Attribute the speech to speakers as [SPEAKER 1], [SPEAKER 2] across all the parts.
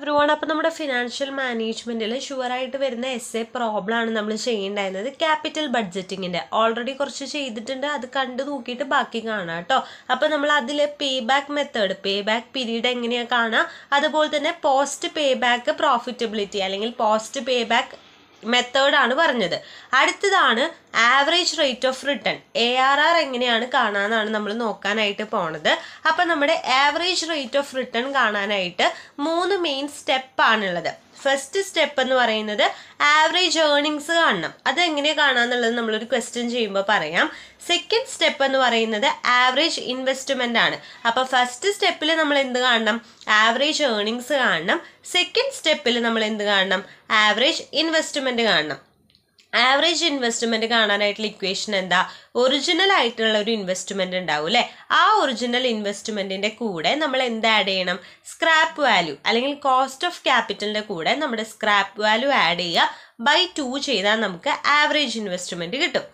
[SPEAKER 1] every one അപ്പോൾ നമ്മുടെ financial മാനേജ്മെൻറ്റിൽ ഷുവറായിട്ട് വരുന്ന എസ് എ പ്രോബ്ലമാണ് നമ്മൾ ചെയ്യേണ്ടായിരുന്നത് ക്യാപിറ്റൽ ബഡ്ജറ്റിങ്ങിൻ്റെ ഓൾറെഡി കുറച്ച് ചെയ്തിട്ടുണ്ട് അത് കണ്ടു നോക്കിയിട്ട് ബാക്കി കാണാം കേട്ടോ അപ്പോൾ നമ്മൾ അതിൽ payback method pay back period എങ്ങനെയാണ് കാണാം അതുപോലെ തന്നെ പോസ്റ്റ് പേ ബാക്ക് പ്രോഫിറ്റബിലിറ്റി അല്ലെങ്കിൽ പോസ്റ്റ് പേ ബാക്ക് മെത്തേഡാണ് പറഞ്ഞത് അടുത്തതാണ് average rate of return A R R എങ്ങനെയാണ് കാണാനാണ് നമ്മൾ നോക്കാനായിട്ട് പോണത് അപ്പം നമ്മുടെ ആവറേജ് റേറ്റ് ഓഫ് റിട്ടേൺ കാണാനായിട്ട് മൂന്ന് മെയിൻ സ്റ്റെപ്പാണുള്ളത് ഫസ്റ്റ് സ്റ്റെപ്പ് എന്ന് പറയുന്നത് ആവറേജ് ഏണിങ്സ് കാണണം അത് അതെങ്ങനെ കാണാമെന്നുള്ളത് നമ്മളൊരു ക്വസ്റ്റ്യൻ ചെയ്യുമ്പോൾ പറയാം സെക്കൻഡ് സ്റ്റെപ്പ് എന്ന് പറയുന്നത് ആവറേജ് ഇൻവെസ്റ്റ്മെൻ്റ് ആണ് അപ്പോൾ ഫസ്റ്റ് സ്റ്റെപ്പിൽ നമ്മൾ എന്ത് കാണണം ആവറേജ് ഏണിങ്സ് കാണണം സെക്കൻഡ് സ്റ്റെപ്പിൽ നമ്മൾ എന്ത് കാണണം ആവറേജ് ഇൻവെസ്റ്റ്മെൻറ്റ് കാണണം ആവറേജ് ഇൻവെസ്റ്റ്മെന്റ് കാണാനായിട്ടുള്ള ഇക്വേഷൻ എന്താ ഒറിജിനൽ ആയിട്ടുള്ള ഒരു ഇൻവെസ്റ്റ്മെന്റ് ഉണ്ടാവും അല്ലെ ആ ഒറിജിനൽ ഇൻവെസ്റ്റ്മെന്റിന്റെ കൂടെ നമ്മൾ എന്ത് ആഡ് ചെയ്യണം സ്ക്രാപ്പ് വാല്യൂ അല്ലെങ്കിൽ കോസ്റ്റ് ഓഫ് ക്യാപിറ്റലിന്റെ കൂടെ നമ്മുടെ സ്ക്രാപ്പ് വാല്യൂ ആഡ് ചെയ്യുക ബൈ ടു ചെയ്താൽ നമുക്ക് ആവറേജ് ഇൻവെസ്റ്റ്മെൻറ്റ് കിട്ടും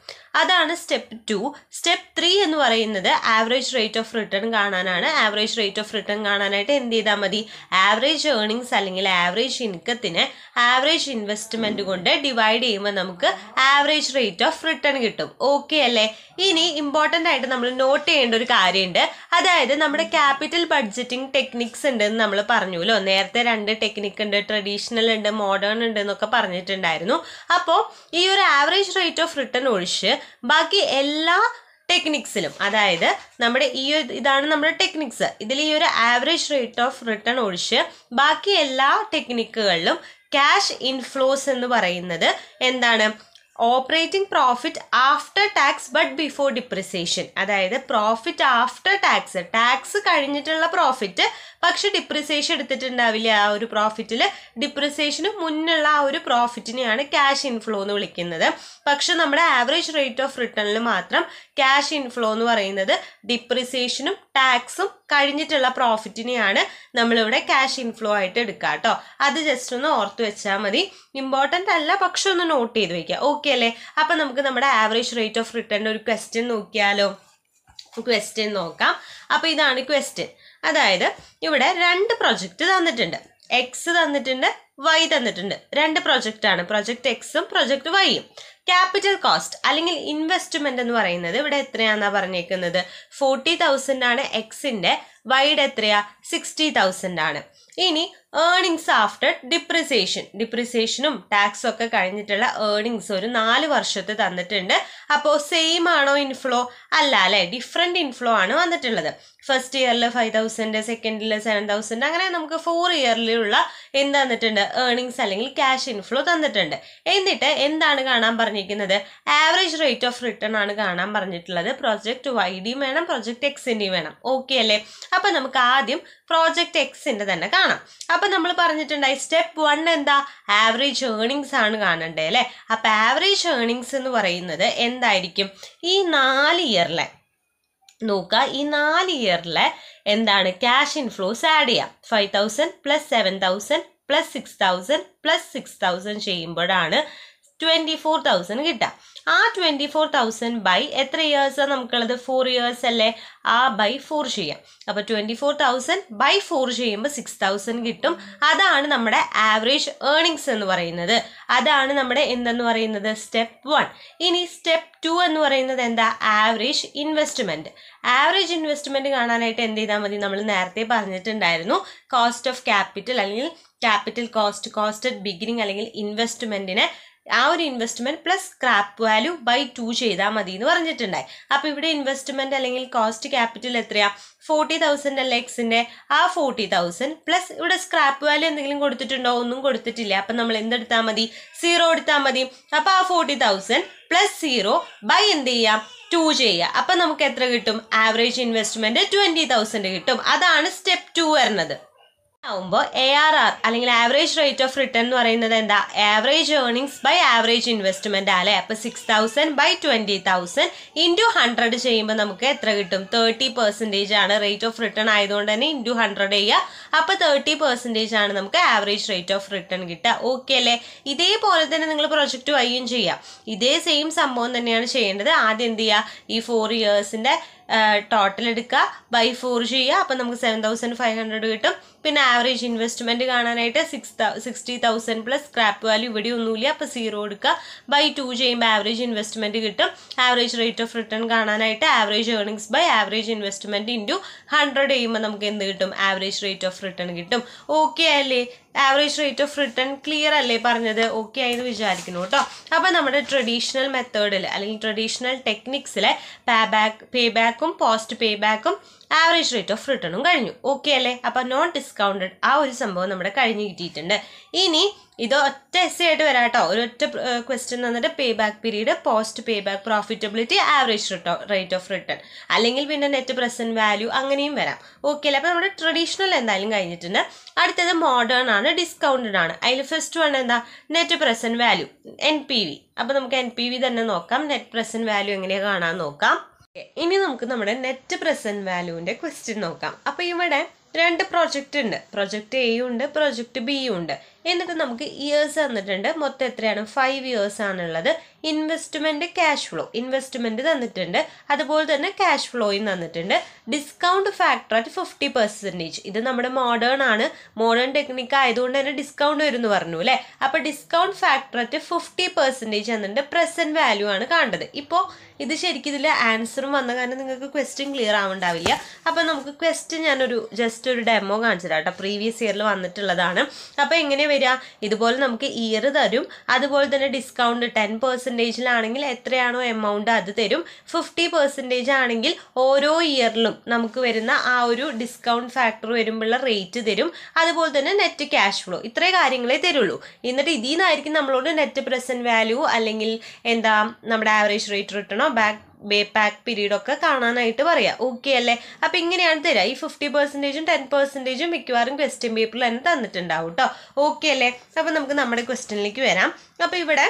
[SPEAKER 1] അതാണ് സ്റ്റെപ്പ് ടു സ്റ്റെപ്പ് ത്രീ എന്ന് പറയുന്നത് ആവറേജ് റേറ്റ് ഓഫ് റിട്ടേൺ കാണാനാണ് ആവറേജ് റേറ്റ് ഓഫ് റിട്ടേൺ കാണാനായിട്ട് എന്ത് ചെയ്താൽ മതി ആവറേജ് ഏർണിങ്സ് അല്ലെങ്കിൽ ആവറേജ് ഇൻകത്തിന് ആവറേജ് ഇൻവെസ്റ്റ്മെൻറ്റ് കൊണ്ട് ഡിവൈഡ് ചെയ്യുമ്പോൾ നമുക്ക് ആവറേജ് റേറ്റ് ഓഫ് റിട്ടേൺ കിട്ടും ഓക്കെ അല്ലേ ഇനി ഇമ്പോർട്ടൻ്റ് ആയിട്ട് നമ്മൾ നോട്ട് ചെയ്യേണ്ട ഒരു കാര്യമുണ്ട് അതായത് നമ്മുടെ ക്യാപിറ്റൽ ബഡ്ജറ്റിംഗ് ടെക്നിക്സ് ഉണ്ടെന്ന് നമ്മൾ പറഞ്ഞുല്ലോ നേരത്തെ രണ്ട് ടെക്നിക്ക് ഉണ്ട് ട്രഡീഷണൽ ഉണ്ട് മോഡേൺ ഉണ്ട് എന്നൊക്കെ പറഞ്ഞിട്ടുണ്ടായിരുന്നു ഉണ്ടായിരുന്നു അപ്പോൾ ഈ ഒരു ആവറേജ് റേറ്റ് ഓഫ് റിട്ടേൺ ഒഴിച്ച് ബാക്കി എല്ലാ ടെക്നിക്സിലും അതായത് നമ്മുടെ ഈ ഇതാണ് നമ്മുടെ ടെക്നിക്സ് ഇതിൽ ഈ ഒരു ആവറേജ് റേറ്റ് ഓഫ് റിട്ടേൺ ഒഴിച്ച് ബാക്കി എല്ലാ ടെക്നിക്കുകളിലും ക്യാഷ് ഇൻഫ്ലോസ് എന്ന് പറയുന്നത് എന്താണ് operating profit after tax but before depreciation അതായത് പ്രോഫിറ്റ് ആഫ്റ്റർ ടാക്സ് ടാക്സ് കഴിഞ്ഞിട്ടുള്ള പ്രോഫിറ്റ് പക്ഷെ ഡിപ്രിസിയേഷൻ എടുത്തിട്ടുണ്ടാവില്ല ആ ഒരു പ്രോഫിറ്റിൽ ഡിപ്രിസിയേഷന് മുന്നുള്ള ആ ഒരു പ്രോഫിറ്റിനെയാണ് ക്യാഷ് ഇൻഫ്ലോ എന്ന് വിളിക്കുന്നത് പക്ഷെ നമ്മുടെ ആവറേജ് റേറ്റ് ഓഫ് റിട്ടേണിൽ മാത്രം ക്യാഷ് ഇൻഫ്ലോ എന്ന് പറയുന്നത് ഡിപ്രിസിയേഷനും ടാക്സും കഴിഞ്ഞിട്ടുള്ള പ്രോഫിറ്റിനെയാണ് നമ്മളിവിടെ ക്യാഷ് ഇൻഫ്ലോ ആയിട്ട് എടുക്കുക കേട്ടോ അത് ജസ്റ്റ് ഒന്ന് ഓർത്ത് വെച്ചാൽ മതി ഇമ്പോർട്ടൻ്റ് അല്ല പക്ഷെ ഒന്ന് നോട്ട് ചെയ്ത് വെക്കുക ഓക്കെ അല്ലേ അപ്പം നമുക്ക് നമ്മുടെ ആവറേജ് റേറ്റ് ഓഫ് റിട്ടേണിൻ്റെ ഒരു ക്വസ്റ്റ്യൻ നോക്കിയാലോ ക്വസ്റ്റ്യൻ നോക്കാം അപ്പോൾ ഇതാണ് ക്വസ്റ്റ്യൻ അതായത് ഇവിടെ രണ്ട് പ്രൊജക്റ്റ് തന്നിട്ടുണ്ട് എക്സ് തന്നിട്ടുണ്ട് വൈ തന്നിട്ടുണ്ട് രണ്ട് പ്രൊജക്റ്റ് ആണ് പ്രൊജക്ട് എക്സും പ്രൊജക്ട് വൈയും ക്യാപിറ്റൽ കോസ്റ്റ് അല്ലെങ്കിൽ ഇൻവെസ്റ്റ്മെന്റ് എന്ന് പറയുന്നത് ഇവിടെ എത്രയാണെന്നാ പറഞ്ഞേക്കുന്നത് ഫോർട്ടി തൗസൻഡ് ആണ് എക്സിന്റെ വൈഡ് എത്രയാ സിക്സ്റ്റി തൗസൻഡ് ആണ് ഇനി ഏർണിങ്സ് ആഫ്റ്റർ ഡിപ്രിസിയേഷൻ ഡിപ്രിസിയേഷനും ടാക്സും ഒക്കെ കഴിഞ്ഞിട്ടുള്ള ഏർണിങ്സ് ഒരു നാല് വർഷത്തെ തന്നിട്ടുണ്ട് അപ്പോൾ സെയിം ആണോ ഇൻഫ്ലോ അല്ല അല്ലെ ഡിഫറെൻറ്റ് ഇൻഫ്ലോ ആണ് വന്നിട്ടുള്ളത് ഫസ്റ്റ് ഇയറിൽ ഫൈവ് തൗസൻഡ് സെക്കൻഡിൽ സെവൻ തൗസൻഡ് അങ്ങനെ നമുക്ക് ഫോർ ഇയറിലുള്ള എന്ത് തന്നിട്ടുണ്ട് ഏർണിങ്സ് അല്ലെങ്കിൽ ക്യാഷ് ഇൻഫ്ലോ തന്നിട്ടുണ്ട് എന്നിട്ട് എന്താണ് കാണാൻ പറഞ്ഞത് പറഞ്ഞിരിക്കുന്നത് ആവറേജ് റേറ്റ് ഓഫ് റിട്ടേൺ ആണ് കാണാൻ പറഞ്ഞിട്ടുള്ളത് പ്രോജക്റ്റ് വൈഡിയും വേണം പ്രോജക്റ്റ് എക്സിൻ്റെയും വേണം ഓക്കെ അല്ലേ അപ്പം നമുക്ക് ആദ്യം പ്രോജക്റ്റ് എക്സിൻ്റെ തന്നെ കാണാം അപ്പം നമ്മൾ പറഞ്ഞിട്ടുണ്ടായി സ്റ്റെപ്പ് വൺ എന്താ ആവറേജ് ഏണിങ്സ് ആണ് കാണണ്ടേ അല്ലേ അപ്പം ആവറേജ് ഏണിങ്സ് എന്ന് പറയുന്നത് എന്തായിരിക്കും ഈ നാല് ഇയറിലെ നോക്കുക ഈ നാല് ഇയറിലെ എന്താണ് ക്യാഷ് ഇൻഫ്ലോസ് ആഡ് ചെയ്യാം five thousand plus seven thousand plus six thousand plus six thousand ചെയ്യുമ്പോഴാണ് ട്വൻറ്റി ഫോർ തൗസൻഡ് കിട്ടുക ആ ട്വൻറ്റി ഫോർ തൗസൻഡ് ബൈ എത്ര ഇയേഴ്സാണ് നമുക്കുള്ളത് ഫോർ ഇയേഴ്സ് അല്ലേ ആ ബൈ ഫോർ ചെയ്യാം അപ്പോൾ twenty four thousand by four ചെയ്യുമ്പോൾ സിക്സ് തൗസൻഡ് കിട്ടും അതാണ് നമ്മുടെ ആവറേജ് ഏണിങ്സ് എന്ന് പറയുന്നത് അതാണ് നമ്മുടെ എന്തെന്ന് പറയുന്നത് സ്റ്റെപ്പ് വൺ ഇനി സ്റ്റെപ്പ് ടു എന്ന് പറയുന്നത് എന്താ ആവറേജ് ഇൻവെസ്റ്റ്മെൻറ്റ് ആവറേജ് ഇൻവെസ്റ്റ്മെൻറ്റ് കാണാനായിട്ട് എന്ത് ചെയ്താൽ മതി നമ്മൾ നേരത്തെ പറഞ്ഞിട്ടുണ്ടായിരുന്നു കോസ്റ്റ് ഓഫ് ക്യാപിറ്റൽ അല്ലെങ്കിൽ ക്യാപിറ്റൽ കോസ്റ്റ് കോസ്റ്റഡ് ബിഗിനിങ് അല്ലെങ്കിൽ ഇൻവെസ്റ്റ്മെൻറ്റിനെ ആ ഒരു investment plus scrap value by two ചെയ്താൽ മതി എന്ന് പറഞ്ഞിട്ടുണ്ടായി അപ്പോൾ ഇവിടെ ഇൻവെസ്റ്റ്മെന്റ് അല്ലെങ്കിൽ കോസ്റ്റ് ക്യാപിറ്റൽ എത്രയാ ഫോർട്ടി തൗസൻഡ് അല്ലെ എക്സിന്റെ ആ ഫോർട്ടി തൗസൻഡ് പ്ലസ് ഇവിടെ സ്ക്രാപ്പ് വാല്യൂ എന്തെങ്കിലും കൊടുത്തിട്ടുണ്ടോ ഒന്നും കൊടുത്തിട്ടില്ല അപ്പൊ നമ്മൾ എന്തെടുത്താൽ മതി സീറോ എടുത്താൽ മതി അപ്പോൾ ആ forty thousand plus zero by എന്ത് ചെയ്യാം ടു ചെയ്യുക അപ്പൊ നമുക്ക് എത്ര കിട്ടും ആവറേജ് ഇൻവെസ്റ്റ്മെന്റ് ട്വന്റി തൗസൻഡ് കിട്ടും അതാണ് സ്റ്റെപ്പ് ടു വരുന്നത് ആവുമ്പോൾ എ ആർ ആർ അല്ലെങ്കിൽ ആവറേജ് റേറ്റ് ഓഫ് റിട്ടേൺ എന്ന് പറയുന്നത് എന്താ average earnings by average investment അല്ലേ അപ്പൊ six thousand by twenty thousand into hundred ചെയ്യുമ്പോൾ നമുക്ക് എത്ര കിട്ടും തേർട്ടി പെർസെൻറ്റേജ് ആണ് റേറ്റ് ഓഫ് റിട്ടേൺ ആയതുകൊണ്ട് തന്നെ ഇൻറ്റു ഹൺഡ്രഡ് ചെയ്യുക അപ്പോൾ തേർട്ടി പെർസെൻറ്റേജ് ആണ് നമുക്ക് ആവറേജ് റേറ്റ് ഓഫ് റിട്ടേൺ കിട്ടുക ഓക്കെ അല്ലേ ഇതേപോലെ തന്നെ നിങ്ങൾ പ്രൊജക്റ്റ് വൈകും ചെയ്യുക ഇതേ സെയിം സംഭവം തന്നെയാണ് ചെയ്യേണ്ടത് ആദ്യം എന്ത് ചെയ്യുക ഈ ഫോർ ഇയേഴ്സിന്റെ ടോട്ടൽ എടുക്കുക ബൈ ഫോർ ചെയ്യുക അപ്പം നമുക്ക് സെവൻ തൗസൻഡ് ഫൈവ് ഹൺഡ്രഡ് കിട്ടും പിന്നെ ആവറേജ് ഇൻവെസ്റ്റ്മെൻറ്റ് കാണാനായിട്ട് six sixty thousand plus scrap value ഇവിടെ ഒന്നുമില്ല അപ്പോൾ സീറോ എടുക്കുക ബൈ ടു ചെയ്യുമ്പോൾ ആവറേജ് ഇൻവെസ്റ്റ്മെൻറ്റ് കിട്ടും ആവറേജ് റേറ്റ് ഓഫ് റിട്ടേൺ കാണാനായിട്ട് average earnings by average investment into hundred ചെയ്യുമ്പോൾ നമുക്ക് എന്ത് കിട്ടും ആവറേജ് റേറ്റ് ഓഫ് റിട്ടേൺ കിട്ടും ഓക്കെ അല്ലേ average rate of return clear അല്ലേ പറഞ്ഞത് ഓക്കെ എന്ന് വിചാരിക്കുന്നു കേട്ടോ അപ്പോൾ നമ്മുടെ ട്രഡീഷണൽ മെത്തേഡിൽ അല്ലെങ്കിൽ ട്രഡീഷണൽ ടെക്നിക്സിലെ പേ ബാക്ക് പേ ബാക്കും പോസ്റ്റ് പേ ബാക്കും ആവറേജ് റേറ്റ് ഓഫ് റിട്ടേണും കഴിഞ്ഞു ഓക്കെ അല്ലേ അപ്പോൾ നോൺ ഡിസ്കൗണ്ടഡ് ആ ഒരു സംഭവം നമ്മുടെ കഴിഞ്ഞ് കിട്ടിയിട്ടുണ്ട് ഇനി ഇത് ഒറ്റ എസ് ആയിട്ട് വരാം കേട്ടോ ഒരു ഒറ്റ ക്വസ്റ്റ്യൻ തന്നിട്ട് pay back period post pay back profitability average rate of return അല്ലെങ്കിൽ പിന്നെ നെറ്റ് പ്രസന്റ് വാല്യൂ അങ്ങനെയും വരാം ഓക്കെ അല്ലേ അപ്പോൾ നമ്മുടെ ട്രഡീഷണൽ എന്തായാലും കഴിഞ്ഞിട്ടുണ്ട് അടുത്തത് മോഡേൺ ആണ് ഡിസ്കൗണ്ടഡ് ആണ് അതിൽ ഫസ്റ്റ് വൺ എന്താ net present value N P V അപ്പോൾ നമുക്ക് എൻ പി വി തന്നെ നോക്കാം നെറ്റ് പ്രസന്റ് വാല്യൂ എങ്ങനെയാണ് കാണാൻ നോക്കാം ഇനി നമുക്ക് നമ്മുടെ നെറ്റ് പ്രസന്റ് വാല്യൂവിൻ്റെ ക്വസ്റ്റ്യൻ നോക്കാം അപ്പോൾ ഇവിടെ രണ്ട് പ്രോജക്റ്റ് ഉണ്ട് പ്രോജക്റ്റ് എയും ഉണ്ട് പ്രോജക്റ്റ് ബി ഉണ്ട് എന്നിട്ട് നമുക്ക് ഇയേഴ്സ് തന്നിട്ടുണ്ട് മൊത്തം എത്രയാണ് ഫൈവ് ഇയേഴ്സ് ആണുള്ളത് ഇൻവെസ്റ്റ്മെന്റ് ക്യാഷ് ഫ്ലോ ഇൻവെസ്റ്റ്മെന്റ് തന്നിട്ടുണ്ട് അതുപോലെ തന്നെ ക്യാഷ് ഫ്ലോയും തന്നിട്ടുണ്ട് discount factor at fifty percentage ഇത് നമ്മുടെ മോഡേൺ ആണ് മോഡേൺ ടെക്നിക്ക് ആയതുകൊണ്ട് തന്നെ ഡിസ്കൗണ്ട് വരും എന്ന് പറഞ്ഞു അല്ലേ അപ്പോൾ discount factor at fifty percentage എന്നിട്ട് പ്രസന്റ് വാല്യൂ ആണ് കാണേണ്ടത് ഇപ്പോൾ ഇത് ശരിക്കും ഇതിൽ ആൻസറും വന്ന കാരണം നിങ്ങൾക്ക് ക്വസ്റ്റ്യൻ ക്ലിയർ ആവണ്ടാവില്ല അപ്പോൾ നമുക്ക് ക്വസ്റ്റ്യൻ ഞാനൊരു ജസ്റ്റ് ഒരു ഡെമോ കാണിച്ചു കേട്ടോ പ്രീവിയസ് ഇയറിൽ വന്നിട്ടുള്ളതാണ് അപ്പോൾ എങ്ങനെയാണ് വരിക ഇതുപോലെ നമുക്ക് ഇയർ തരും അതുപോലെ തന്നെ ഡിസ്കൗണ്ട് ടെൻ പെർസെൻറ്റേജിലാണെങ്കിൽ എത്രയാണോ എമൗണ്ട് അത് തരും ഫിഫ്റ്റി പെർസെൻറ്റേജ് ആണെങ്കിൽ ഓരോ ഇയറിലും നമുക്ക് വരുന്ന ആ ഒരു ഡിസ്കൗണ്ട് ഫാക്ടർ വരുമ്പോഴുള്ള റേറ്റ് തരും അതുപോലെ തന്നെ നെറ്റ് ക്യാഷ് ഫ്ലോ ഇത്രേ കാര്യങ്ങളെ തരുള്ളൂ എന്നിട്ട് ഇതിൽ നിന്നായിരിക്കും നമ്മളോട് നെറ്റ് പ്രസൻറ്റ് വാല്യൂ അല്ലെങ്കിൽ എന്താ നമ്മുടെ ആവറേജ് റേറ്റ് റിട്ടേണോ ബാക്ക് ബേ പാക്ക് പീരീഡൊക്കെ കാണാനായിട്ട് പറയാം ഓക്കെ അല്ലേ അപ്പോൾ ഇങ്ങനെയാണ് തരിക ഈ ഫിഫ്റ്റി പെർസെൻറ്റേജും ടെൻ പെർസെൻറ്റേജും മിക്കവാറും ക്വസ്റ്റ്യൻ പേപ്പറിൽ തന്നെ തന്നിട്ടുണ്ടാവും കേട്ടോ ഓക്കെ അല്ലേ അപ്പോൾ നമുക്ക് നമ്മുടെ ക്വസ്റ്റ്യനിലേക്ക് വരാം അപ്പോൾ ഇവിടെ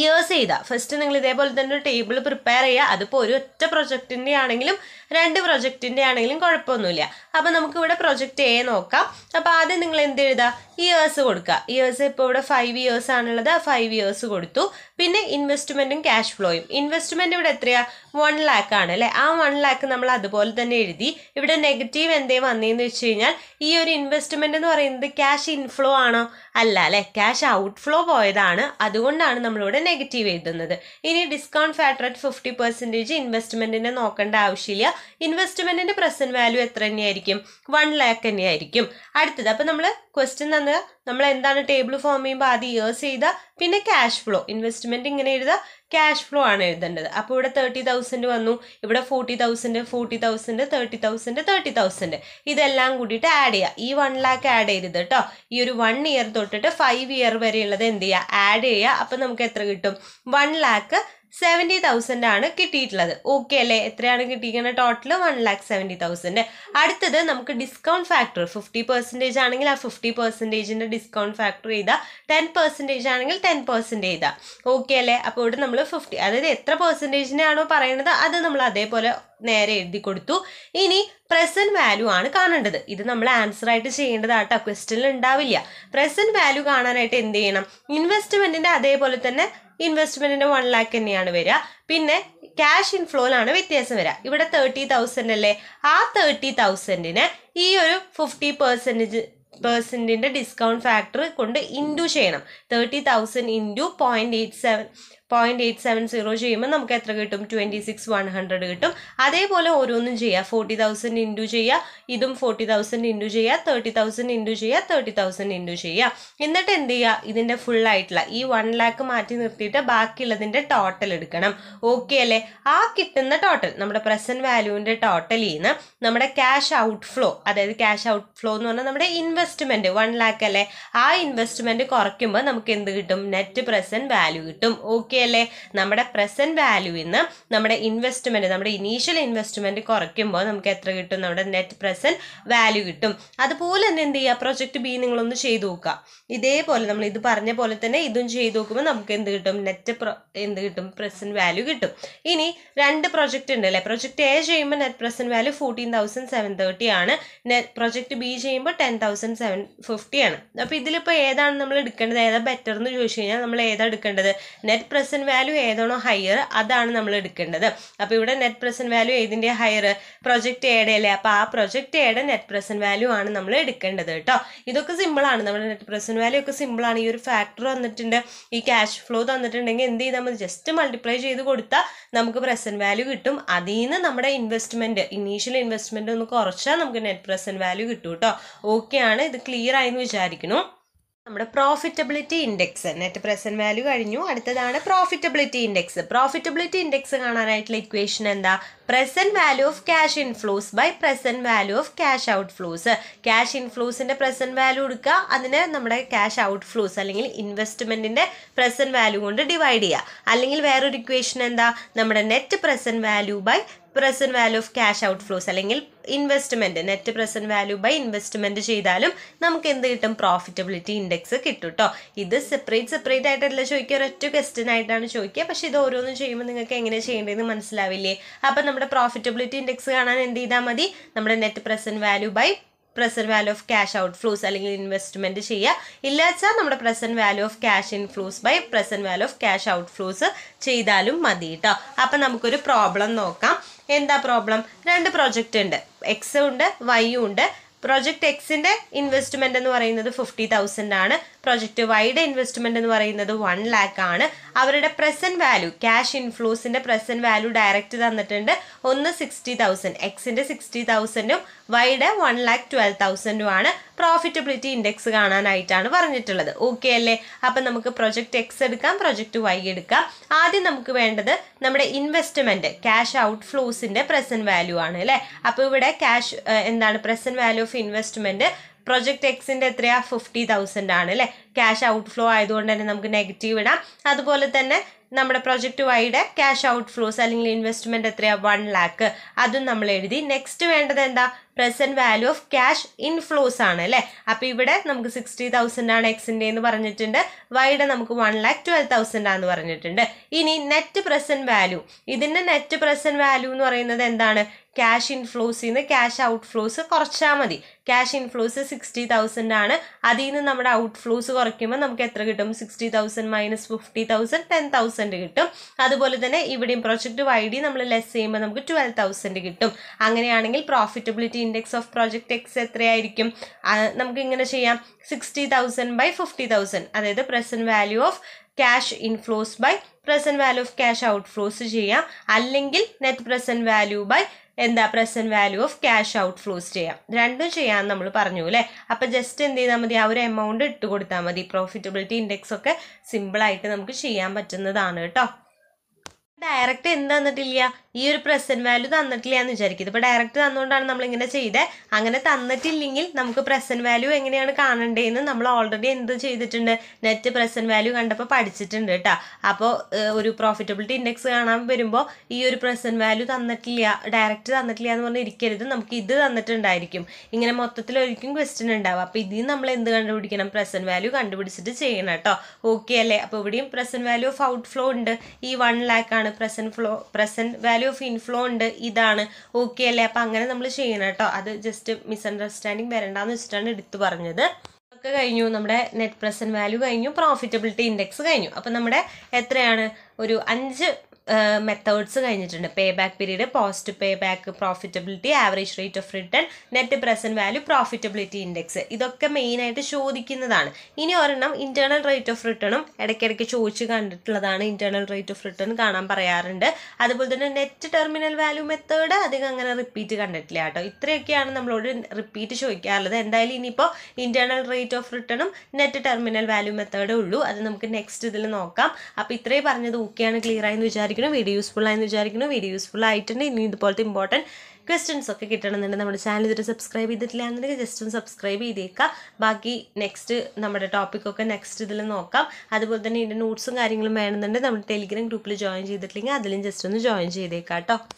[SPEAKER 1] ഇയേഴ്സ് ചെയ്താൽ ഫസ്റ്റ് നിങ്ങൾ ഇതേപോലെ തന്നെ ഒരു ടേബിൾ പ്രിപ്പയർ ചെയ്യുക അതിപ്പോൾ ഒരു ഒറ്റ പ്രൊജക്റ്റിൻ്റെ ആണെങ്കിലും രണ്ട് പ്രൊജക്റ്റിൻ്റെ ആണെങ്കിലും കുഴപ്പമൊന്നുമില്ല അപ്പോൾ നമുക്കിവിടെ പ്രൊജക്റ്റ് എ നോക്കാം അപ്പോൾ ആദ്യം നിങ്ങൾ എന്ത് എഴുതുക ഇയേഴ്സ് കൊടുക്കുക ഇയേഴ്സ് ഇപ്പോൾ ഇവിടെ ഫൈവ് ഇയേഴ്സ് ആണുള്ളത് ആ ഫൈവ് ഇയേഴ്സ് കൊടുത്തു പിന്നെ ഇൻവെസ്റ്റ്മെൻറ്റും ക്യാഷ് ഫ്ലോയും ഇൻവെസ്റ്റ്മെൻറ്റ് ഇവിടെ എത്രയാണ് വൺ ലാക്ക് ആണ് അല്ലേ ആ വൺ ലാക്ക് നമ്മൾ അതുപോലെ തന്നെ എഴുതി ഇവിടെ നെഗറ്റീവ് എന്തേ വന്നതെന്ന് വെച്ച് കഴിഞ്ഞാൽ ഈ ഒരു ഇൻവെസ്റ്റ്മെൻറ്റ് എന്ന് പറയുന്നത് ക്യാഷ് ഇൻഫ്ലോ ആണോ അല്ല അല്ലേ ക്യാഷ് ഔട്ട്ഫ്ലോ പോയതാണ് അതുകൊണ്ടാണ് നമ്മളിവിടെ നെഗറ്റീവ് എഴുതുന്നത് ഇനി discount factor at fifty percentage ഇൻവെസ്റ്റ്മെൻറ്റിനെ നോക്കേണ്ട ആവശ്യമില്ല ഇൻവെസ്റ്റ്മെൻറ്റിൻ്റെ പ്രസൻറ്റ് വാല്യൂ എത്ര തന്നെയായിരിക്കും വൺ ലാക്ക് തന്നെയായിരിക്കും അടുത്തത് അപ്പോൾ നമ്മൾ ക്വസ്റ്റ്യൻ തന്നെ നമ്മൾ എന്താണ് ടേബിൾ ഫോം ചെയ്യുമ്പോൾ ആദ്യം ഇയേഴ്സ് ചെയ്ത പിന്നെ ക്യാഷ് ഫ്ലോ ഇൻവെസ്റ്റ്മെൻറ്റ് ഇങ്ങനെ എഴുതുക ക്യാഷ് ഫ്ലോ ആണ് എഴുതേണ്ടത് അപ്പോൾ ഇവിടെ തേർട്ടി തൗസൻഡ് വന്നു ഇവിടെ forty thousand forty thousand thirty thousand thirty thousand ഇതെല്ലാം കൂടിയിട്ട് ആഡ് ചെയ്യുക ഈ വൺ ലാക്ക് ആഡ് ചെയ്യരുത് കേട്ടോ ഈ ഒരു വൺ ഇയർ തൊട്ടിട്ട് ഫൈവ് ഇയർ വരെയുള്ളത് എന്ത് ചെയ്യുക ആഡ് ചെയ്യുക അപ്പോൾ നമുക്ക് എത്ര കിട്ടും വൺ ലാക്ക് സെവൻറ്റി തൗസൻഡ് ആണ് കിട്ടിയിട്ടുള്ളത് ഓക്കെ അല്ലേ എത്രയാണ് കിട്ടിയിരിക്കുന്നത് total one lakh seventy thousand അടുത്തത് നമുക്ക് ഡിസ്കൗണ്ട് ഫാക്ടർ ഫിഫ്റ്റി പെർസെൻറ്റേജ് ആണെങ്കിൽ ആ ഫിഫ്റ്റി പെർസെൻറ്റേജിൻ്റെ ഡിസ്കൗണ്ട് ഫാക്ടർ ചെയ്താൽ ടെൻ പെർസെൻറ്റേജ് ആണെങ്കിൽ ടെൻ പെർസെൻറ്റ് ചെയ്താൽ ഓക്കെ അല്ലേ അപ്പോൾ ഇവിടെ നമ്മൾ ഫിഫ്റ്റി അതായത് എത്ര പെർസെൻറ്റേജിനെ ആണോ പറയണത് അത് നമ്മൾ അതേപോലെ നേരെ എഴുതി കൊടുത്തു ഇനി പ്രസന്റ് വാല്യൂ ആണ് കാണേണ്ടത് ഇത് നമ്മൾ ആൻസർ ആയിട്ട് ചെയ്യേണ്ടതാട്ടോ ക്വസ്റ്റ്യനിൽ ഉണ്ടാവില്ല പ്രസന്റ് വാല്യൂ കാണാനായിട്ട് എന്ത് ചെയ്യണം ഇൻവെസ്റ്റ്മെന്റിന്റെ അതേപോലെ തന്നെ ഇൻവെസ്റ്റ്മെൻറ്റിന് വൺ ലാക്ക് തന്നെയാണ് വരിക പിന്നെ ക്യാഷ് ഇൻഫ്ലോയിലാണ് വ്യത്യാസം വരിക ഇവിടെ തേർട്ടി തൗസൻഡ് അല്ലേ ആ തേർട്ടി തൗസൻഡിന് ഈ ഒരു ഫിഫ്റ്റി പെർസെൻറ്റേജ് പെർസെൻറ്റിൻ്റെ ഡിസ്കൗണ്ട് ഫാക്ടർ കൊണ്ട് ഇൻറ്റു ചെയ്യണം thirty thousand into point eight seven point eight seven zero ചെയ്യുമ്പോൾ നമുക്ക് എത്ര കിട്ടും ട്വൻറ്റി സിക്സ് വൺ ഹൺഡ്രഡ് കിട്ടും അതേപോലെ ഓരോന്നും ചെയ്യുക ഫോർട്ടി തൗസൻഡ് ഇൻറ്റു ചെയ്യുക ഇതും ഫോർട്ടി തൗസൻഡ് ഇൻറ്റു ചെയ്യുക തേർട്ടി തൗസൻഡ് ഇൻറ്റു ചെയ്യുക തേർട്ടി തൗസൻഡ് ഇൻറ്റു ചെയ്യുക എന്നിട്ട് എന്ത് ചെയ്യുക ഇതിൻ്റെ ഫുൾ ആയിട്ടുള്ള ഈ വൺ ലാക്ക് മാറ്റി നിർത്തിയിട്ട് ബാക്കിയുള്ളതിൻ്റെ ടോട്ടൽ എടുക്കണം ഓക്കെ അല്ലേ ആ കിട്ടുന്ന ടോട്ടൽ നമ്മുടെ പ്രസൻറ്റ് വാല്യൂവിൻ്റെ ടോട്ടലിൽ നിന്ന് നമ്മുടെ ക്യാഷ് ഫ്ലോ അതായത് ക്യാഷ് ഫ്ലോ എന്ന് പറഞ്ഞാൽ നമ്മുടെ ഇൻവെസ്റ്റ്മെൻറ്റ് വൺ ലാക്ക് അല്ലേ ആ ഇൻവെസ്റ്റ്മെൻറ്റ് കുറയ്ക്കുമ്പോൾ നമുക്ക് എന്ത് കിട്ടും നെറ്റ് പ്രസൻറ്റ് വാല്യൂ കിട്ടും ഓക്കെ അല്ലേ നമ്മുടെ പ്രസന്റ് വാല്യൂ നമ്മുടെ ഇൻവെസ്റ്റ്മെന്റ് നമ്മുടെ ഇനീഷ്യൽ ഇൻവെസ്റ്റ്മെന്റ് കുറയ്ക്കുമ്പോൾ നമുക്ക് എത്ര കിട്ടും നമ്മുടെ നെറ്റ് പ്രസന്റ് വാല്യൂ കിട്ടും അതുപോലെ തന്നെ എന്ത് ചെയ്യുക പ്രൊജക്ട് ബി നിങ്ങളൊന്ന് ചെയ്തു നോക്കുക ഇതേപോലെ നമ്മൾ ഇത് പറഞ്ഞ പോലെ തന്നെ ഇതും ചെയ്തു നോക്കുമ്പോൾ നമുക്ക് എന്ത് കിട്ടും നെറ്റ് എന്ത് കിട്ടും പ്രസന്റ് വാല്യൂ കിട്ടും ഇനി രണ്ട് പ്രൊജക്റ്റ് ഉണ്ട് അല്ലേ പ്രൊജക്ട് എ ചെയ്യുമ്പോൾ net present value fourteen thousand seven thirty ആണ് നെറ്റ് പ്രൊജക്ട് ബി ചെയ്യുമ്പോൾ ടെൻ തൗസൻഡ് സെവൻ ഫിഫ്റ്റി ആണ് അപ്പോൾ ഇതിലിപ്പോൾ ഏതാണ് നമ്മൾ എടുക്കേണ്ടത് ഏതാ ബെറ്റർ എന്ന് ചോദിച്ചു കഴിഞ്ഞാൽ നമ്മൾ ഏതാ എടുക്കേണ്ടത് നെറ്റ് പ്രസന്റ് വാല്യൂ ഏതാണോ ഹയർ അതാണ് നമ്മൾ എടുക്കേണ്ടത് അപ്പോൾ ഇവിടെ നെറ്റ് പ്രസന്റ് വാല്യൂ ഏതിൻ്റെ ഹയർ പ്രൊജക്റ്റ് എയുടെ അല്ലേ അപ്പോൾ ആ പ്രൊജക്റ്റ് എയുടെ നെറ്റ് പ്രസന്റ് വാല്യൂ ആണ് നമ്മൾ എടുക്കേണ്ടത് കേട്ടോ ഇതൊക്കെ സിമ്പിളാണ് നമ്മുടെ നെറ്റ് പ്രസന്റ് വാല്യൂ ഒക്കെ സിമ്പിളാണ് ഈ ഒരു ഫാക്ടർ വന്നിട്ടുണ്ട് ഈ ക്യാഷ് ഫ്ലോ തന്നിട്ടുണ്ടെങ്കിൽ എന്ത് ചെയ്താൽ മതി ജസ്റ്റ് മൾട്ടിപ്ലൈ ചെയ്ത് കൊടുത്താൽ നമുക്ക് പ്രസന്റ് വാല്യൂ കിട്ടും അതിൽ നിന്ന് നമ്മുടെ ഇൻവെസ്റ്റ്മെൻറ്റ് ഇനീഷ്യൽ ഇൻവെസ്റ്റ്മെൻറ്റ് ഒന്ന് കുറച്ചാൽ നമുക്ക് നെറ്റ് പ്രസന്റ് വാല്യൂ കിട്ടും കേട്ടോ ഓക്കെ ആണ് ഇത് ക്ലിയർ ആയെന്ന് വിചാരിക്കുന്നു നമ്മുടെ profitability index net present value കഴിഞ്ഞു അടുത്തതാണ് പ്രോഫിറ്റബിലിറ്റി ഇൻഡെക്സ് പ്രോഫിറ്റബിലിറ്റി ഇൻഡെക്സ് കാണാനായിട്ടുള്ള ഇക്വേഷൻ എന്താ present value of cash inflows by present value of cash flows cash ഇൻഫ്ലൂസിന്റെ പ്രസന്റ് വാല്യൂ എടുക്കുക അതിന് നമ്മുടെ ക്യാഷ് ഫ്ലൂസ് അല്ലെങ്കിൽ ഇൻവെസ്റ്റ്മെന്റിന്റെ പ്രസന്റ് വാല്യൂ കൊണ്ട് ഡിവൈഡ് ചെയ്യുക അല്ലെങ്കിൽ വേറൊരു ഇക്വേഷൻ എന്താ നമ്മുടെ net present value by present value of cash out flows അല്ലെങ്കിൽ investment net present value by investment ചെയ്താലും നമുക്ക് എന്ത് കിട്ടും പ്രോഫിറ്റബിലിറ്റി ഇൻഡെക്സ് കിട്ടും കേട്ടോ ഇത് സെപ്പറേറ്റ് സെപ്പറേറ്റ് ആയിട്ടല്ല ചോദിക്കുക ഒരൊറ്റ ക്വസ്റ്റ്യൻ ആയിട്ടാണ് ചോദിക്കുക പക്ഷേ ഇത് ഓരോന്നും ചെയ്യുമ്പോൾ നിങ്ങൾക്ക് എങ്ങനെ ചെയ്യേണ്ടതെന്ന് മനസ്സിലാവില്ലേ അപ്പം നമ്മുടെ പ്രോഫിറ്റബിലിറ്റി ഇൻഡെക്സ് കാണാൻ എന്ത് ചെയ്താൽ മതി നമ്മുടെ net present value by present value of cash out flows അല്ലെങ്കിൽ ഇൻവെസ്റ്റ്മെന്റ് ചെയ്യുക ഇല്ലാച്ചാൽ നമ്മുടെ present value of cash inflows by present value of cash outflows ചെയ്താലും മതി കേട്ടോ അപ്പൊ നമുക്കൊരു പ്രോബ്ലം നോക്കാം എന്താ പ്രോബ്ലം രണ്ട് പ്രോജക്റ്റ് ഉണ്ട് എക്സും ഉണ്ട് വൈയും ഉണ്ട് പ്രോജക്റ്റ് എക്സിൻ്റെ ഇൻവെസ്റ്റ്മെൻ്റ് എന്ന് പറയുന്നത് ഫിഫ്റ്റി തൗസൻഡ് ആണ് പ്രോജക്റ്റ് വൈയുടെ ഇൻവെസ്റ്റ്മെൻ്റ് എന്ന് പറയുന്നത് വൺ ലാക്ക് ആണ് അവരുടെ പ്രസൻറ്റ് വാല്യൂ ക്യാഷ് ഇൻഫ്ലോസിന്റെ പ്രസൻറ്റ് വാല്യൂ ഡയറക്റ്റ് തന്നിട്ടുണ്ട് ഒന്ന് സിക്സ്റ്റി തൗസൻഡ് എക്സിൻ്റെ സിക്സ്റ്റി തൗസൻഡും വൈയുടെ വൺ ലാക്ക് ട്വൽവ് തൗസൻഡും ആണ് പ്രോഫിറ്റബിലിറ്റി ഇൻഡെക്സ് കാണാനായിട്ടാണ് പറഞ്ഞിട്ടുള്ളത് ഓക്കെ അല്ലേ അപ്പം നമുക്ക് പ്രൊജക്ട് എക്സ് എടുക്കാം പ്രൊജക്ട് വൈ എടുക്കാം ആദ്യം നമുക്ക് വേണ്ടത് നമ്മുടെ ഇൻവെസ്റ്റ്മെൻറ്റ് ക്യാഷ് ഔട്ട് ഫ്ലോസിൻ്റെ പ്രസൻറ്റ് വാല്യൂ ആണ് അല്ലേ അപ്പോൾ ഇവിടെ ക്യാഷ് എന്താണ് present value of investment project എക്സിന്റെ എത്രയാ ഫിഫ്റ്റി തൗസൻഡ് ആണ് അല്ലേ ക്യാഷ് ഔട്ട്ഫ്ലോ ആയതുകൊണ്ട് തന്നെ നമുക്ക് നെഗറ്റീവ് ഇടാം അതുപോലെ തന്നെ നമ്മുടെ പ്രൊജക്റ്റ് വൈഡ് ക്യാഷ് ഔട്ട്ഫ്ലോസ് അല്ലെങ്കിൽ ഇൻവെസ്റ്റ്മെന്റ് എത്രയാണ് വൺ ലാക്ക് അതും നമ്മൾ എഴുതി നെക്സ്റ്റ് വേണ്ടത് എന്താ present value of cash inflows ആണ് അല്ലേ അപ്പോൾ ഇവിടെ നമുക്ക് സിക്സ്റ്റി തൗസൻഡ് ആണ് എക്സിൻ്റെ എന്ന് പറഞ്ഞിട്ടുണ്ട് വൈഡ് നമുക്ക് വൺ ലാക്ക് ട്വൽവ് തൗസൻഡ് ആണെന്ന് പറഞ്ഞിട്ടുണ്ട് ഇനി നെറ്റ് പ്രസന്റ് വാല്യൂ ഇതിൻ്റെ നെറ്റ് പ്രസന്റ് വാല്യൂ എന്ന് പറയുന്നത് എന്താണ് ക്യാഷ് ഇൻഫ്ലോസിൽ നിന്ന് ക്യാഷ് ഔട്ട്ഫ്ലോസ് കുറച്ചാൽ മതി ക്യാഷ് ഇൻഫ്ലോസ് സിക്സ്റ്റി തൗസൻഡ് ആണ് അതിൽ നിന്ന് നമ്മുടെ ഔട്ട്ഫ്ലോസ് കുറയ്ക്കുമ്പോൾ നമുക്ക് എത്ര കിട്ടും sixty thousand minus fifty thousand ten thousand കിട്ടും അതുപോലെ തന്നെ ഇവിടെയും പ്രൊജക്റ്റീവ് വൈഡി നമ്മൾ ലെസ് ചെയ്യുമ്പോൾ നമുക്ക് ട്വൽവ് തൗസൻഡ് കിട്ടും അങ്ങനെയാണെങ്കിൽ profitability index of project X എത്രയായിരിക്കും നമുക്ക് ഇങ്ങനെ ചെയ്യാം sixty thousand by fifty thousand അതായത് present value of cash inflows by present value of cash outflows ചെയ്യാം അല്ലെങ്കിൽ നെറ്റ് പ്രസന്റ് വാല്യൂ ബൈ എന്താ present value of cash out flows ചെയ്യാം രണ്ടും ചെയ്യാൻ നമ്മൾ പറഞ്ഞു അല്ലേ അപ്പം ജസ്റ്റ് എന്ത് ചെയ്താൽ മതി ആ ഒരു എമൗണ്ട് ഇട്ട് കൊടുത്താൽ മതി പ്രോഫിറ്റബിലിറ്റി ഇൻഡെക്സ് ഒക്കെ സിമ്പിളായിട്ട് നമുക്ക് ചെയ്യാൻ പറ്റുന്നതാണ് കേട്ടോ ഡയറക്റ്റ് എന്ത് തന്നിട്ടില്ല ഈ ഒരു പ്രസന്റ് വാല്യൂ തന്നിട്ടില്ല എന്ന് വിചാരിക്കും ഇപ്പൊ ഡയറക്റ്റ് തന്നുകൊണ്ടാണ് നമ്മൾ ഇങ്ങനെ ചെയ്തത് അങ്ങനെ തന്നിട്ടില്ലെങ്കിൽ നമുക്ക് പ്രസന്റ് വാല്യൂ എങ്ങനെയാണ് കാണേണ്ടതെന്ന് നമ്മൾ ഓൾറെഡി എന്ത് ചെയ്തിട്ടുണ്ട് നെറ്റ് പ്രസന്റ് വാല്യൂ കണ്ടപ്പോൾ പഠിച്ചിട്ടുണ്ട് കേട്ടോ അപ്പോൾ ഒരു പ്രോഫിറ്റബിലിറ്റി ഇൻഡെക്സ് കാണാൻ വരുമ്പോൾ ഈ ഒരു പ്രസന്റ് വാല്യൂ തന്നിട്ടില്ല ഡയറക്റ്റ് തന്നിട്ടില്ല എന്ന് പറഞ്ഞാൽ ഇരിക്കരുത് നമുക്ക് ഇത് തന്നിട്ടുണ്ടായിരിക്കും ഇങ്ങനെ മൊത്തത്തിലൊരിക്കും ക്വസ്റ്റ്യൻ ഉണ്ടാവും അപ്പോൾ ഇതിൽ നമ്മൾ എന്ത് കണ്ടുപിടിക്കണം പ്രസന്റ് വാല്യൂ കണ്ടുപിടിച്ചിട്ട് ചെയ്യണം കേട്ടോ ഓക്കെ അല്ലേ അപ്പോൾ ഇവിടെയും present value of out flow ഉണ്ട് ഈ വൺ ലാക്ക് ആണ് present flow present value of inflow ഉണ്ട് ഇതാണ് ഓക്കെ അല്ലേ അപ്പം അങ്ങനെ നമ്മൾ ചെയ്യണം കേട്ടോ അത് ജസ്റ്റ് മിസ്അണ്ടർസ്റ്റാൻഡിങ് വരണ്ടെന്ന് വെച്ചിട്ടാണ് എടുത്തു പറഞ്ഞത് ഒക്കെ കഴിഞ്ഞു നമ്മുടെ നെറ്റ് പ്രസൻറ്റ് വാല്യൂ കഴിഞ്ഞു പ്രോഫിറ്റബിലിറ്റി ഇൻഡെക്സ് കഴിഞ്ഞു അപ്പം നമ്മുടെ എത്രയാണ് ഒരു അഞ്ച് മെത്തേഡ്സ് കഴിഞ്ഞിട്ടുണ്ട് pay back period post pay back profitability average rate of return net present value profitability index ഇതൊക്കെ മെയിനായിട്ട് ചോദിക്കുന്നതാണ് ഇനി ഒരെണ്ണം ഇൻറ്റേർണൽ റേറ്റ് ഓഫ് റിട്ടേണും ഇടയ്ക്കിടയ്ക്ക് ചോദിച്ച് കണ്ടിട്ടുള്ളതാണ് ഇൻറ്റേർണൽ റേറ്റ് ഓഫ് റിട്ടേൺ കാണാൻ പറയാറുണ്ട് അതുപോലെ തന്നെ നെറ്റ് ടെർമിനൽ വാല്യൂ മെത്തേഡ് അധികം അങ്ങനെ റിപ്പീറ്റ് കണ്ടിട്ടില്ല കേട്ടോ ഇത്രയൊക്കെയാണ് നമ്മളോട് റിപ്പീറ്റ് ചോദിക്കാറുള്ളത് എന്തായാലും ഇനിയിപ്പോൾ ഇൻറ്റേർണൽ റേറ്റ് ഓഫ് റിട്ടേണും നെറ്റ് ടെർമിനൽ വാല്യൂ മെത്തേഡേ ഉള്ളൂ അത് നമുക്ക് നെക്സ്റ്റ് ഇതിൽ നോക്കാം അപ്പോൾ ഇത്രയും പറഞ്ഞത് ഓക്കെയാണ് ക്ലിയർ ആയെന്ന് വിചാരിക്കും വിചാരിക്കുന്നു വീഡിയോ യൂസ്ഫുൾ ആയെന്ന് വിചാരിക്കുന്നു വീഡിയോ യൂസ്ഫുൾ ആയിട്ടുണ്ട് ഇനി ഇതുപോലത്തെ ഇമ്പോർട്ടൻറ്റ് ക്വസ്റ്റൻസ് ഒക്കെ കിട്ടണമെന്നുണ്ട് നമ്മുടെ ചാനൽ ഇതുവരെ സബ്സ്ക്രൈബ് ചെയ്തിട്ടില്ല എന്നുണ്ടെങ്കിൽ ജസ്റ്റ് ഒന്ന് സബ്സ്ക്രൈബ് ചെയ്തേക്കാം ബാക്കി നെക്സ്റ്റ് നമ്മുടെ ടോപ്പിക്കൊക്കെ നെക്സ്റ്റ് ഇതിൽ നോക്കാം അതുപോലെ തന്നെ ഇതിൻ്റെ നോട്ട്സും കാര്യങ്ങളും വേണമെന്നുണ്ടെങ്കിൽ നമ്മുടെ ടെലിഗ്രാം ഗ്രൂപ്പിൽ ജോയിൻ ചെയ്തിട്ടില്ലെങ്കിൽ അതിലും ജസ്റ്റ് ഒന്ന് ജോയിൻ ചെയ്തേക്കാം കേട്ടോ